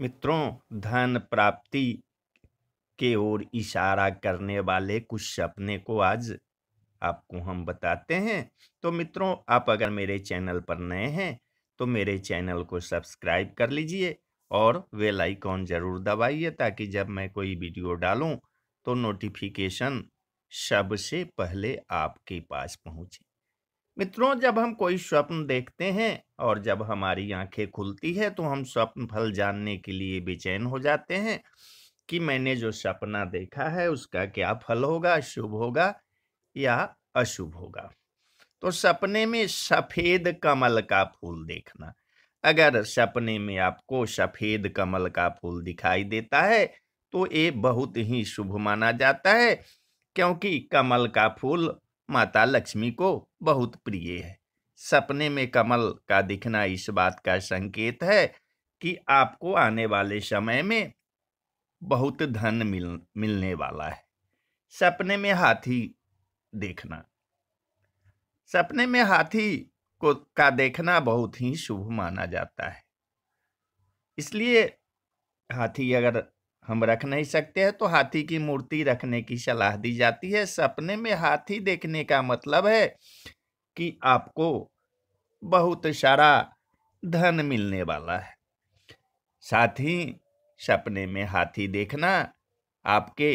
मित्रों धन प्राप्ति के ओर इशारा करने वाले कुछ सपने को आज आपको हम बताते हैं तो मित्रों आप अगर मेरे चैनल पर नए हैं तो मेरे चैनल को सब्सक्राइब कर लीजिए और वेल आइकॉन ज़रूर दबाइए ताकि जब मैं कोई वीडियो डालूं तो नोटिफिकेशन सबसे पहले आपके पास पहुंचे मित्रों जब हम कोई स्वप्न देखते हैं और जब हमारी आंखें खुलती है तो हम स्वप्न फल जानने के लिए बेचैन हो जाते हैं कि मैंने जो सपना देखा है उसका क्या फल होगा शुभ होगा या अशुभ होगा तो सपने में सफेद कमल का फूल देखना अगर सपने में आपको सफेद कमल का फूल दिखाई देता है तो ये बहुत ही शुभ माना जाता है क्योंकि कमल का फूल माता लक्ष्मी को बहुत प्रिय है सपने में कमल का दिखना इस बात का संकेत है कि आपको आने वाले समय में बहुत धन मिल मिलने वाला है सपने में हाथी देखना सपने में हाथी को का देखना बहुत ही शुभ माना जाता है इसलिए हाथी अगर हम रख नहीं सकते हैं तो हाथी की मूर्ति रखने की सलाह दी जाती है सपने में हाथी देखने का मतलब है कि आपको बहुत सारा धन मिलने वाला है साथ ही सपने में हाथी देखना आपके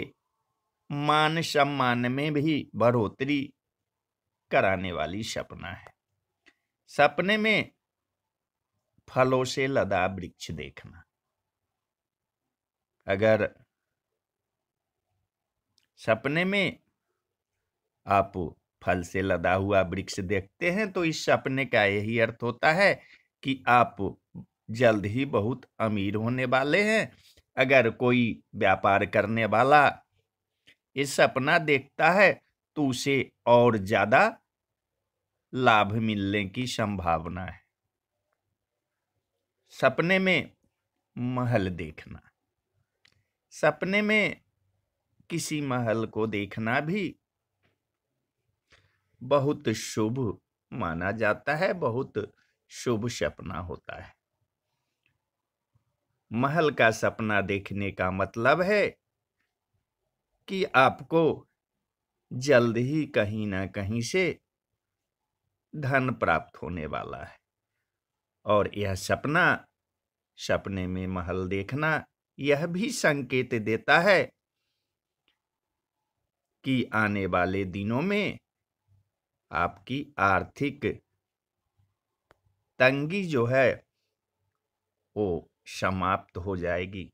मान सम्मान में भी बढ़ोतरी कराने वाली सपना है सपने में फलों से लदा वृक्ष देखना अगर सपने में आप फल से लदा हुआ वृक्ष देखते हैं तो इस सपने का यही अर्थ होता है कि आप जल्द ही बहुत अमीर होने वाले हैं अगर कोई व्यापार करने वाला ये सपना देखता है तो उसे और ज़्यादा लाभ मिलने की संभावना है सपने में महल देखना सपने में किसी महल को देखना भी बहुत शुभ माना जाता है बहुत शुभ सपना होता है महल का सपना देखने का मतलब है कि आपको जल्द ही कहीं ना कहीं से धन प्राप्त होने वाला है और यह सपना सपने में महल देखना यह भी संकेत देता है कि आने वाले दिनों में आपकी आर्थिक तंगी जो है वो समाप्त हो जाएगी